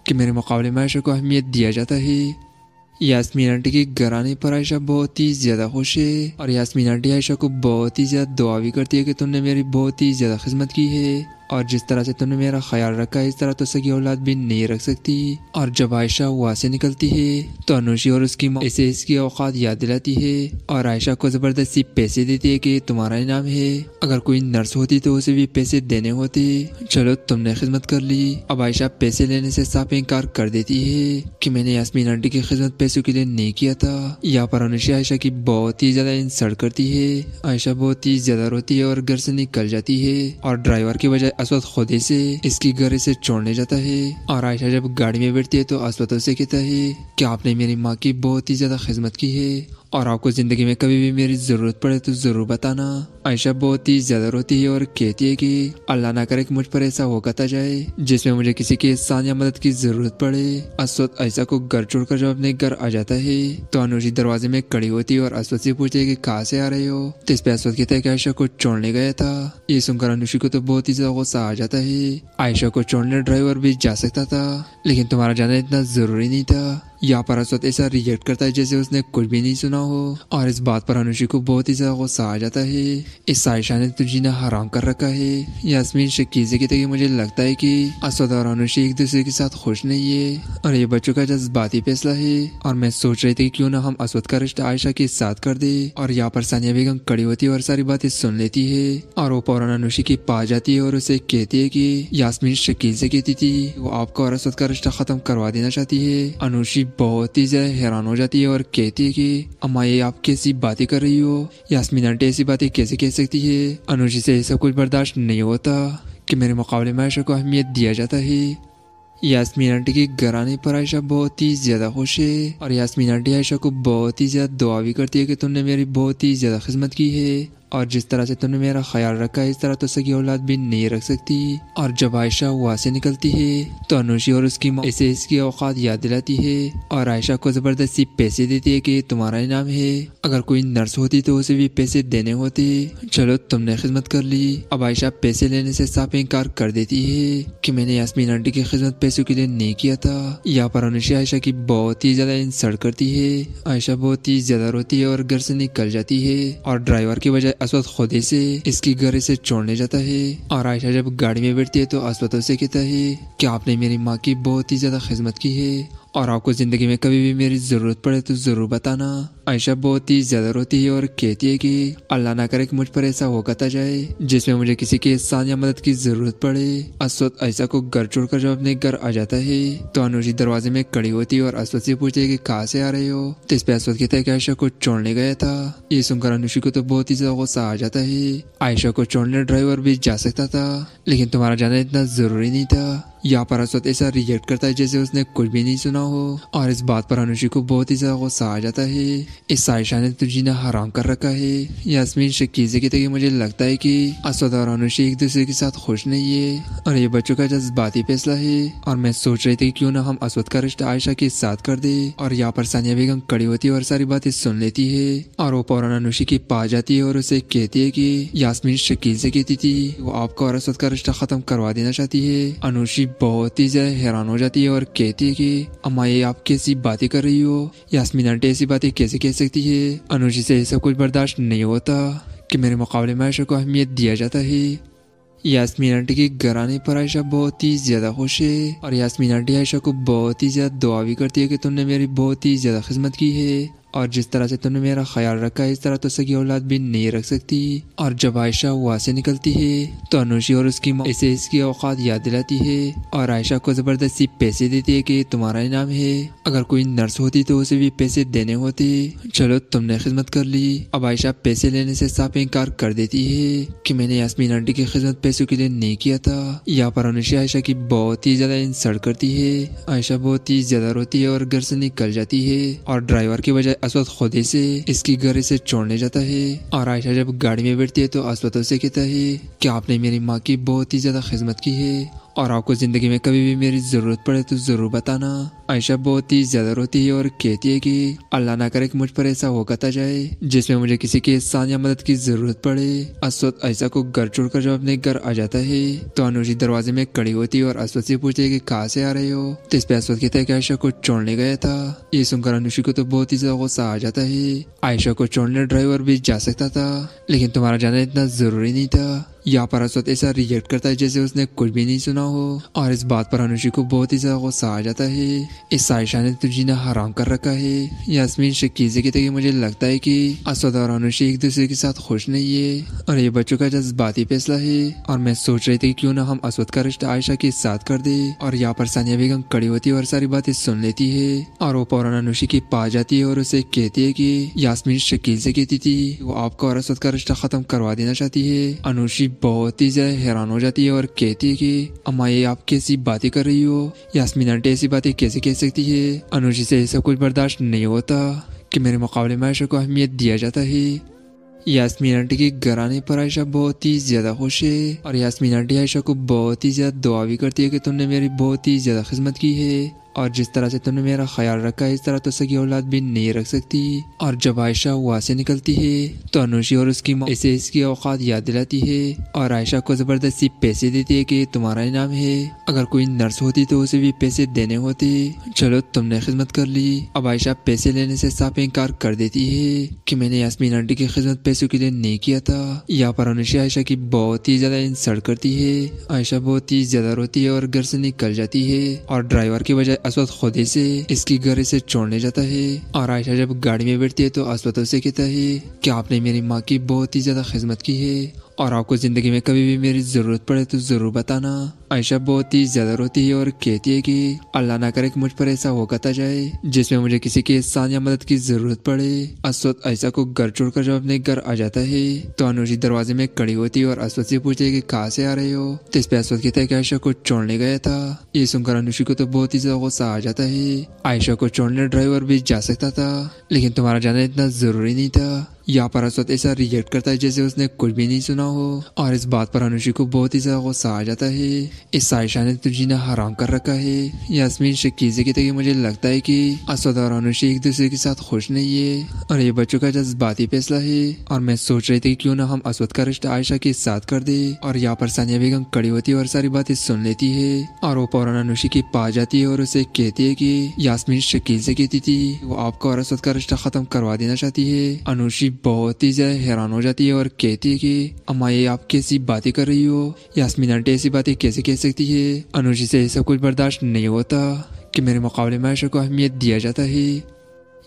कि मेरे मुकाबले में आयशा को अहमियत दिया जाता है यासमीन आंटी के घर आने पर आयशा बहुत ही ज़्यादा खुश है और यासमीन आंटी आयशा को बहुत ही ज़्यादा दुआ भी करती है कि तुमने मेरी बहुत ही ज़्यादा खिदमत की है और जिस तरह से तुमने मेरा ख्याल रखा है इस तरह तो सगी औलाद भी नहीं रख सकती और जब आयशा वहाँ से निकलती है तो अनुषी और उसकी माँ इसे इसकी औकात याद दिलाती है और आयशा को ज़बरदस्ती पैसे देती है कि तुम्हारा इनाम है अगर कोई नर्स होती तो उसे भी पैसे देने होते चलो तुमने खिदमत कर ली अब आयशा पैसे लेने से साफ इनकार कर देती है कि मैंने यासमीन आंटी की खिदमत पैसों के लिए नहीं किया था यहाँ पर अनुषी आयशा की बहुत ही ज़्यादा इंसल्ट करती है आयशा बहुत ही ज़्यादा रोती है और घर से निकल जाती है और ड्राइवर की बजाय असवद खुद से इसकी गरे से छोड़ने जाता है और आयशा जब गाड़ी में बैठती है तो असवद उसे कहता है कि आपने मेरी माँ की बहुत ही ज्यादा खिदमत की है और आपको ज़िंदगी में कभी भी मेरी ज़रूरत पड़े तो ज़रूर बताना आयशा बहुत ही ज़्यादा रोती है और कहती है कि अल्लाह ना करे मुझ पर ऐसा होता जाए जिसमें मुझे किसी के एहसान या मदद की ज़रूरत पड़े अश्वत आयशा को घर छोड़कर जब अपने घर आ जाता है तो अनुजी दरवाजे में कड़ी होती है और अश्वत से पूछती है कि कहाँ से आ रहे हो तो इस पे अश्वत कहता है कि आयशा को छोड़ने गया था ये सुनकर अनुषी को तो बहुत ही ज़्यादा गुस्सा आ जाता है आयशा को छोड़ने ड्राइवर भी जा सकता था लेकिन तुम्हारा जाना इतना ज़रूरी नहीं था यहाँ पर असद ऐसा रिएक्ट करता है जैसे उसने कुछ भी नहीं सुना हो और इस बात पर अनुषी को बहुत ही ज़्यादा गुस्सा आ जाता है इस साइशा ने तुझी ने हराम कर रखा है यासमीन शकीजे की तरह मुझे लगता है कि असद और अनुषी एक दूसरे के साथ खुश नहीं है और ये बच्चों का जज्बाती फैसला है और मैं सोच रही थी क्यों ना हम असद का रिश्ता आयशा के साथ कर दे और यहाँ पर सानिया बेगम कड़ी होती है और सारी बातें सुन लेती है और वो पौरान अनुषी की पा जाती है और उसे कहती है की यासमीन शकीजे से कहती थी वो आपका और असद का रिश्ता खत्म करवा देना चाहती है अनुषी बहुत ही ज़्यादा हैरान हो जाती है और कहती है कि अम्मा ये आप कैसी बातें कर रही हो यासमीन आंटी ऐसी बातें कैसे कह सकती है अनुजी से ऐसा कुछ बर्दाश्त नहीं होता कि मेरे मुकाबले में आयशा को अहमियत दिया जाता है यासमीन आंटी के घर आने पर आयशा बहुत ही ज़्यादा खुश है और यासमीन आंटी आयशा को बहुत ही ज़्यादा दुआ भी करती है कि तुमने मेरी बहुत ही ज़्यादा खिदमत की है और जिस तरह से तुमने मेरा ख्याल रखा है इस तरह तो सगी औलाद भी नहीं रख सकती और जब आयशा वहाँ से निकलती है तो अनुषी और उसकी माँ इसे इसकी औकात याद दिलाती है और आयशा को ज़बरदस्ती पैसे देती है कि तुम्हारा इनाम है अगर कोई नर्स होती तो उसे भी पैसे देने होते चलो तुमने खिदमत कर ली अब आयशा पैसे लेने से साफ इनकार कर देती है कि मैंने यासमीन आंटी की खिदमत पैसों के लिए नहीं किया था यहाँ पर अनुषी आयशा की बहुत ही ज़्यादा इंसल्ट करती है आयशा बहुत ही ज़्यादा रोती है और घर से निकल जाती है और ड्राइवर की बजाय असवद खुद से इसकी गरे से छोड़ने जाता है और आयशा जब गाड़ी में बैठती है तो असवद उसे कहता है कि आपने मेरी माँ की बहुत ही ज्यादा खिदमत की है और आपको ज़िंदगी में कभी भी मेरी ज़रूरत पड़े तो ज़रूर बताना आयशा बहुत ही ज़्यादा रोती है और कहती है कि अल्लाह ना करे कि मुझ पर ऐसा होता जाए जिसमें मुझे किसी के साथ या मदद की ज़रूरत पड़े असवत आयशा को घर छोड़कर जब अपने घर आ जाता है तो अनुजी दरवाजे में कड़ी होती है और असवत से पूछती है कि कहाँ से आ रहे हो तो इस पर असवत कहता है कि आयशा को छोड़ने गया था ये सुनकर अनुषी को तो बहुत ही ज़्यादा गुस्सा आ जाता है आयशा को छोड़ने ड्राइवर भी जा सकता था लेकिन तुम्हारा जाना इतना ज़रूरी नहीं था यहाँ पर असद ऐसा रिएक्ट करता है जैसे उसने कुछ भी नहीं सुना हो और इस बात पर अनुषी को बहुत ही ज्यादा गुस्सा आ जाता है इस आयशा ने तुझी ने हराम कर रखा है यासमीन शकीजे की तरह मुझे लगता है कि असद और अनुषी एक दूसरे के साथ खुश नहीं है और ये बच्चों का जज्बाती फैसला है और मैं सोच रही थी क्यों ना हम असद का रिश्ता आयशा के साथ कर दे और यहाँ पर सानिया बेगम कड़ी होती है और सारी बातें सुन लेती है और वो पौरान अनुषी की पा जाती है और उसे कहती है की यासमीन शकील से कहती थी वो आपका और असद का रिश्ता खत्म करवा देना चाहती है अनुषी बहुत ही ज़्यादा हैरान हो जाती है और कहती है कि अम्मा ये आप कैसी बातें कर रही हो यासमीन आंटी ऐसी बातें कैसे कह सकती है अनुजी से ऐसा कुछ बर्दाश्त नहीं होता कि मेरे मुकाबले में आयशा को अहमियत दिया जाता है यासमीन आंटी के घर आने पर आयशा बहुत ही ज़्यादा खुश है और यासमीन आंटी आयशा को बहुत ही ज़्यादा दुआ भी करती है कि तुमने मेरी बहुत ही ज़्यादा खिदमत की है और जिस तरह से तुमने मेरा ख्याल रखा है इस तरह तो सगी औलाद भी नहीं रख सकती और जब आयशा वहाँ से निकलती है तो अनुषी और उसकी माँ इसे इसकी औकात याद दिलाती है और आयशा को ज़बरदस्ती पैसे देती है कि तुम्हारा इनाम है अगर कोई नर्स होती तो उसे भी पैसे देने होते चलो तुमने खिदमत कर ली अब आयशा पैसे लेने से साफ इनकार कर देती है कि मैंने यासमीन आंटी की खिदमत पैसों के लिए नहीं किया था यहाँ पर अनुषी आयशा की बहुत ही ज़्यादा इंसल्ट करती है आयशा बहुत ही ज़्यादा रोती है और घर से निकल जाती है और ड्राइवर की बजाय असवद खुद से इसकी घर से छोड़ने जाता है और आयशा जब गाड़ी में बैठती है तो असवद उसे कहता है कि आपने मेरी माँ की बहुत ही ज्यादा खिदमत की है और आपको ज़िंदगी में कभी भी मेरी ज़रूरत पड़े तो ज़रूर बताना आयशा बहुत ही ज़्यादा रोती है और कहती है कि अल्लाह ना करे कि मुझ पर ऐसा होकर जाए जिसमें मुझे किसी की एहसान या मदद की ज़रूरत पड़े अश्वत आयशा को घर छोड़कर जब अपने घर आ जाता है तो अनुषी दरवाजे में कड़ी होती है और अश्वत से पूछती है की कहा से आ रहे हो तो इस पर अश्वत कहता है की आयशा को छोड़ने गया था ये सुनकर अनुषी को तो बहुत ही ज़्यादा गुस्सा आ जाता है आयशा को छोड़ने ड्राइवर भी जा सकता था लेकिन तुम्हारा जाना इतना ज़रूरी नहीं था यहाँ पर असद ऐसा रिएक्ट करता है जैसे उसने कुछ भी नहीं सुना हो और इस बात पर अनुषी को बहुत ही ज़्यादा गुस्सा आ जाता है इस आयशा ने तो ने हराम कर रखा है यासमीन शकीजे की तरह मुझे लगता है कि असद और अनुषी एक दूसरे के साथ खुश नहीं है और ये बच्चों का जज्बाती फैसला है और मैं सोच रही थी क्यूँ क्यों ना हम असद का रिश्ता आयशा के साथ कर दे और यहाँ पर सानिया बेगम कड़ी होती है और सारी बातें सुन लेती है और वो पौरान अनुषी की पास जाती है और उसे कहती है की यासमीन शकील से कहती थी वो आपका और असद का रिश्ता खत्म करवा देना चाहती है अनुषी बहुत ही ज़्यादा हैरान हो जाती है और कहती है कि अम्मा ये आप कैसी बातें कर रही हो यासमीन आंटी ऐसी बातें कैसे कह सकती है अनुजी से ऐसा कुछ बर्दाश्त नहीं होता कि मेरे मुकाबले में आयशा को अहमियत दिया जाता है यासमीन आंटी के घर आने पर आयशा बहुत ही ज़्यादा खुश है और यासमीन आंटी आयशा को बहुत ही ज़्यादा दुआ भी करती है कि तुमने मेरी बहुत ही ज़्यादा खिदमत की है और जिस तरह से तुमने मेरा ख्याल रखा है इस तरह तो सगी औलाद भी नहीं रख सकती और जब आयशा वहाँ से निकलती है तो अनुषी और उसकी माँ इसे इसकी औकात याद दिलाती है और आयशा को ज़बरदस्ती पैसे देती है कि तुम्हारा इनाम है अगर कोई नर्स होती तो उसे भी पैसे देने होते चलो तुमने खिदमत कर ली अब आयशा पैसे लेने से साफ इनकार कर देती है की मैंने यासमीन आंटी की खिदमत पैसों के लिए नहीं किया था यहाँ पर अनुषी आयशा की बहुत ही ज़्यादा इंसल्ट करती है आयशा बहुत ही ज़्यादा रोती है और घर से निकल जाती है और ड्राइवर की वजह असवद खुद ही से इसकी घर से छोड़ने जाता है और आयशा जब गाड़ी में बैठती है तो असवद उसे कहता है कि आपने मेरी माँ की बहुत ही ज्यादा खिदमत की है और आपको जिंदगी में कभी भी मेरी जरूरत पड़े तो जरूर बताना आयशा बहुत ही ज़्यादा रोती है और कहती है कि अल्लाह ना करे कि मुझ पर ऐसा कता जाए जिसमें मुझे किसी के एहसान या मदद की ज़रूरत पड़े असवत आयशा को घर छोड़कर जब अपने घर आ जाता है तो अनुजी दरवाजे में कड़ी होती है और असवत से पूछती है की कहाँ से आ रहे हो तो इस पर असवत कहता है की आयशा को छोड़ने गया था ये सुनकर अनुषी को तो बहुत ही ज़्यादा गुस्सा आ जाता है आयशा को छोड़ने ड्राइवर भी जा सकता था लेकिन तुम्हारा जाना इतना ज़रूरी नहीं था यहाँ पर असद ऐसा रिएक्ट करता है जैसे उसने कुछ भी नहीं सुना हो और इस बात पर अनुषी को बहुत ही ज़्यादा गुस्सा आ जाता है इस आयशा ने तुझी ने हराम कर रखा है यासमीन शकीजे की तरह मुझे लगता है कि असद और अनुषी एक दूसरे के साथ खुश नहीं है और ये बच्चों का जज्बाती फैसला है और मैं सोच रही थी क्यों ना हम असद का रिश्ता आयशा के साथ कर दे और यहाँ पर सानिया बेगम कड़ी होती है और सारी बातें सुन लेती है और वो पौरान अनुषी की पा जाती है और उसे कहती है की यासमीन शकील से कहती थी वो आपका और असद का रिश्ता खत्म करवा देना चाहती है अनुषी बहुत ही ज्यादा हैरान हो जाती है और कहती है कि अम्मा ये आप कैसी बातें कर रही हो यासमीन आंटी ऐसी बातें कैसे कह सकती है अनुजी से ऐसा कुछ बर्दाश्त नहीं होता कि मेरे मुकाबले में आयशा को अहमियत दिया जाता है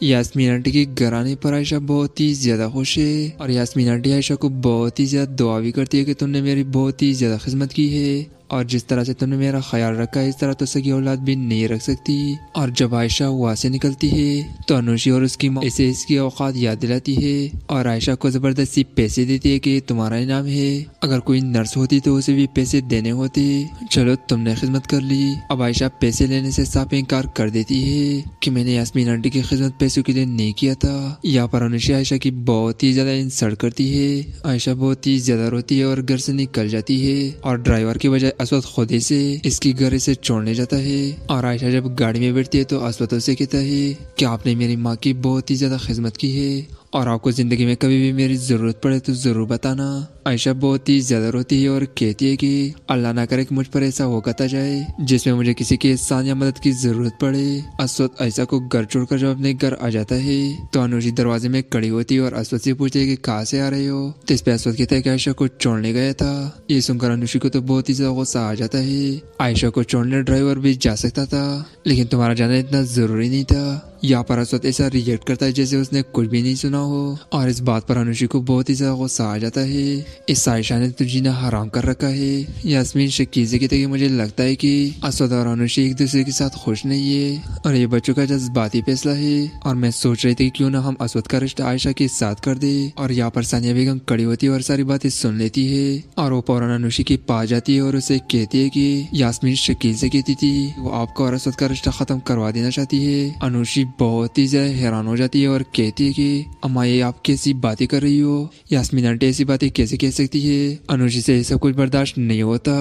यासमीन आंटी के आने पर आयशा बहुत ही ज़्यादा खुश है और यासमीन आंटी आयशा को बहुत ही ज़्यादा दुआ भी करती है कि तुमने मेरी बहुत ही ज़्यादा खिदमत की है और जिस तरह से तुमने मेरा ख्याल रखा है इस तरह तो सगी औलाद भी नहीं रख सकती और जब आयशा वहाँ से निकलती है तो अनुशी और उसकी माँ इसे इसकी औकात याद दिलाती है और आयशा को ज़बरदस्ती पैसे देती है कि तुम्हारा इनाम है अगर कोई नर्स होती तो उसे भी पैसे देने होते चलो तुमने खिदमत कर ली अब आयशा पैसे लेने से साफ इनकार कर देती है की मैंने यासमीन आंटी की खिदमत पैसों के लिए नहीं किया था यहाँ पर अनुषा आयशा की बहुत ही ज़्यादा इंसल्ट करती है आयशा बहुत ही ज़्यादा रोती है और घर से निकल जाती है और ड्राइवर की बजाय असवद खुद ही से इसकी घर से छोड़ने जाता है और आयशा जब गाड़ी में बैठती है तो असवत उसे कहता है कि आपने मेरी माँ की बहुत ही ज्यादा खिदमत की है और आपको जिंदगी में कभी भी मेरी जरूरत पड़े तो जरूर बताना आयशा बहुत ही ज्यादा रोती है और कहती है कि अल्लाह ना करे कि मुझ पर ऐसा कता जाए जिसमें मुझे किसी के एहसान या मदद की जरूरत पड़े असवत आयशा को घर छोड़कर जब अपने घर आ जाता है तो अनुजी दरवाजे में कड़ी होती है और असवत से पूछती है की कहाँ से आ रहे हो तो इस पर असवत कहता है कि आयशा को छोड़ने गया था ये सुनकर अनुषी को तो बहुत ही ज्यादा गुस्सा आ जाता है आयशा को छोड़ने ड्राइवर भी जा सकता था लेकिन तुम्हारा जाना इतना जरूरी नहीं था यहाँ पर असद ऐसा रिएक्ट करता है जैसे उसने कुछ भी नहीं सुना हो और इस बात पर अनुषी को बहुत ही ज्यादा गुस्सा आ जाता है इस आयशा ने तुझी ने हराम कर रखा है यासमीन शकीजे की तरह मुझे लगता है कि असद और अनुषी एक दूसरे के साथ खुश नहीं है और ये बच्चों का जज्बाती फैसला है और मैं सोच रही थी क्यों ना हम असद का रिश्ता आयशा के साथ कर दे और यहाँ पर सानिया बेगम कड़ी होती है और सारी बातें सुन लेती है और वो पौरान अनुषी के पास जाती है और उसे कहती है कि यासमीन शकील से कहती थी वो आपका और असद का रिश्ता खत्म करवा देना चाहती है अनुषी बहुत ही ज्यादा हैरान हो जाती है और कहती है कि अम्मा ये आप कैसी बातें कर रही हो यासमीन आंटी ऐसी बातें कैसे कह सकती है अनुजी से ऐसा कुछ बर्दाश्त नहीं होता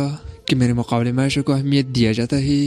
कि मेरे मुकाबले में आयशा को अहमियत दिया जाता है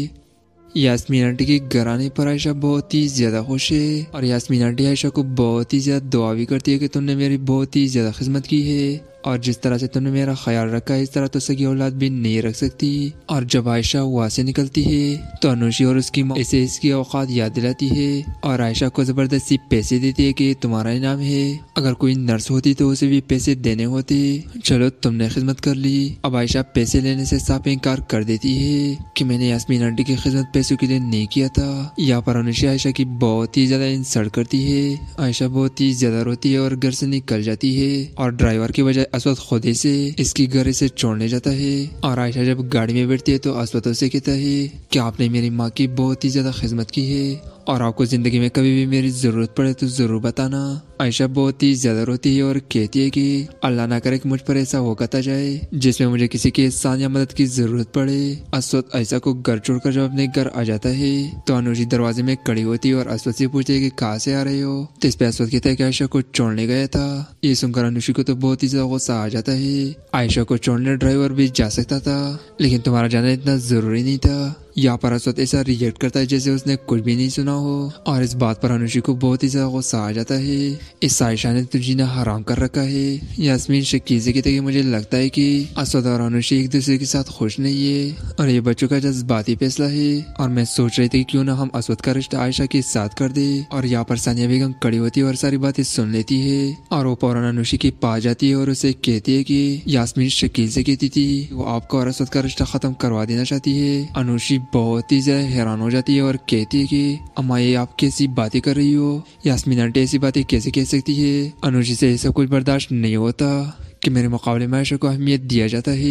यासमीन आंटी के घर आने पर आयशा बहुत ही ज़्यादा खुश है और यासमीन आंटी आयशा को बहुत ही ज़्यादा दुआ भी करती है कि तुमने मेरी बहुत ही ज़्यादा खिदमत की है और जिस तरह से तुमने मेरा ख्याल रखा है इस तरह तो सगी औलाद भी नहीं रख सकती और जब आयशा वहाँ से निकलती है तो अनुषी और उसकी माँ इसे इसकी औकात याद दिलाती है और आयशा को जबरदस्ती पैसे देती है कि तुम्हारा इनाम है अगर कोई नर्स होती तो उसे भी पैसे देने होते चलो तुमने खिदमत कर ली अब आयशा पैसे लेने से साफ इनकार कर देती है कि मैंने यासमीन आंटी की खिदमत पैसों के लिए नहीं किया था यहाँ पर अनुषा आयशा की बहुत ही ज्यादा इंसल्ट करती है आयशा बहुत ही ज्यादा रोती है और घर से निकल जाती है और ड्राइवर की बजाय असवद खुद से इसकी घर से छोड़ने जाता है और आयशा जब गाड़ी में बैठती है तो असवद उसे कहता है कि आपने मेरी माँ की बहुत ही ज्यादा खिदमत की है और आपको ज़िंदगी में कभी भी मेरी ज़रूरत पड़े तो ज़रूर बताना आयशा बहुत ही ज़्यादा रोती है और कहती है कि अल्लाह ना करे मुझ पर ऐसा कता जाए जिसमें मुझे किसी के एहसान या मदद की ज़रूरत पड़े असवत आयशा को घर छोड़कर जब अपने घर आ जाता है तो अनुजी दरवाजे में कड़ी होती है और असवत से पूछती है कि कहाँ से आ रहे हो तो इस पर असवत कहता है कि आयशा को छोड़ने गया था ये सुनकर अनुषी को तो बहुत ही ज़्यादा गुस्सा आ जाता है आयशा को छोड़ने ड्राइवर भी जा सकता था लेकिन तुम्हारा जाना इतना ज़रूरी नहीं था यहाँ पर असद ऐसा रिएक्ट करता है जैसे उसने कुछ भी नहीं सुना हो और इस बात पर अनुषी को बहुत ही ज़्यादा गुस्सा आ जाता है इस साइशा ने तुझी ने हराम कर रखा है यासमीन शकीजे की तरह मुझे लगता है कि असद और अनुषी एक दूसरे के साथ खुश नहीं है और ये बच्चों का जज्बाती फैसला है और मैं सोच रही थी क्यों ना हम असद का रिश्ता आयशा के साथ कर दे और यहाँ पर सानिया बेगम कड़ी होती है और सारी बातें सुन लेती है और वो पौरान अनुषी के पास जाती है और उसे कहती है की यासमीन शकील से कहती थी वो आपका और असद का रिश्ता खत्म करवा देना चाहती है अनुषी बहुत ही ज़्यादा हैरान हो जाती है और कहती है कि अमाई आप कैसी बातें कर रही हो यासमीन आंटी ऐसी बातें कैसे कह सकती है अनुजी से ऐसा कुछ बर्दाश्त नहीं होता कि मेरे मुकाबले में आयशा को अहमियत दिया जाता है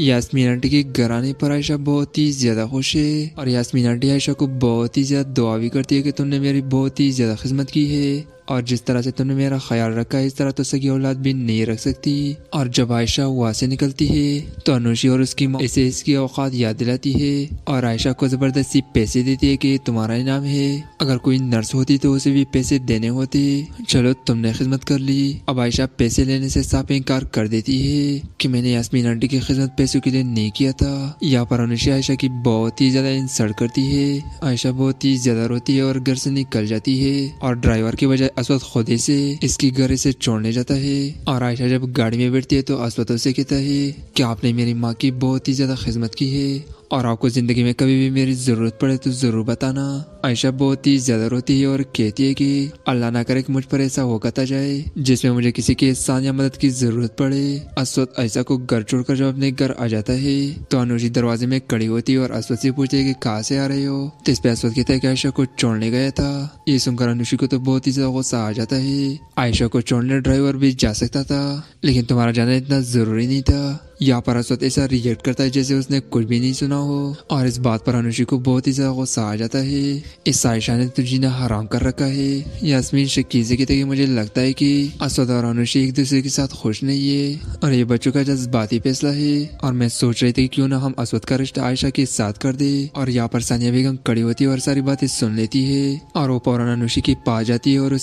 यासमीन आंटी के घर आने पर आयशा बहुत ही ज़्यादा खुश है और यासमीन आंटी आयशा को बहुत ही ज़्यादा दुआ भी करती है कि तुमने मेरी बहुत ही ज़्यादा खिदमत की है और जिस तरह से तुमने मेरा ख्याल रखा है इस तरह तो सगी औलाद भी नहीं रख सकती और जब आयशा वहाँ से निकलती है तो अनुषी और उसकी माँ इसे इसकी औकात याद दिलाती है और आयशा को ज़बरदस्ती पैसे देती है कि तुम्हारा इनाम है अगर कोई नर्स होती तो उसे भी पैसे देने होते चलो तुमने खिदमत कर ली अब आयशा पैसे लेने से साफ इनकार कर देती है कि मैंने यासमीन आंटी की खिदमत पैसों के लिए नहीं किया था यहाँ पर अनुषी आयशा की बहुत ही ज़्यादा इंसल्ट करती है आयशा बहुत ही ज़्यादा रोती है और घर से निकल जाती है और ड्राइवर की बजाय असवद खुदे से इसकी गरे से छोड़ने जाता है और आयशा जब गाड़ी में बैठती है तो असवद उसे कहता है कि आपने मेरी माँ की बहुत ही ज्यादा खिदमत की है और आपको ज़िंदगी में कभी भी मेरी ज़रूरत पड़े तो ज़रूर बताना आयशा बहुत ही ज़्यादा रोती है और कहती है कि अल्लाह ना करे कि मुझ पर ऐसा होकर आ जाए जिसमें मुझे किसी के एहसान या मदद की ज़रूरत पड़े अश्वत आयशा को घर छोड़कर जब अपने घर आ जाता है तो अनुषी दरवाजे में कड़ी होती है और अश्वत से पूछती है की कहाँ से आ रहे हो तो इस पे कहता है की आयशा को छोड़ने गया था ये सुनकर अनुषी को तो बहुत ही ज़्यादा गुस्सा आ जाता है आयशा को छोड़ने ड्राइवर भी जा सकता था लेकिन तुम्हारा जाना इतना ज़रूरी नहीं था यहाँ पर असद ऐसा रिएक्ट करता है जैसे उसने कुछ भी नहीं सुना हो और इस बात पर अनुषी को बहुत ही ज्यादा गुस्सा आ जाता है इस आयशा ने तो जीना हराम कर रखा है यासमीन शकीर से कहते मुझे लगता है कि असद और अनुषी एक दूसरे के साथ खुश नहीं है और ये बच्चों का जज्बाती फैसला है और मैं सोच रही थी क्यों ना हम असद का रिश्ता आयशा के साथ कर दे और यहाँ पर सानिया बेगम कड़ी होती है और सारी बातें सुन लेती है और वो पौराना अनुषी की पा जाती है और उसे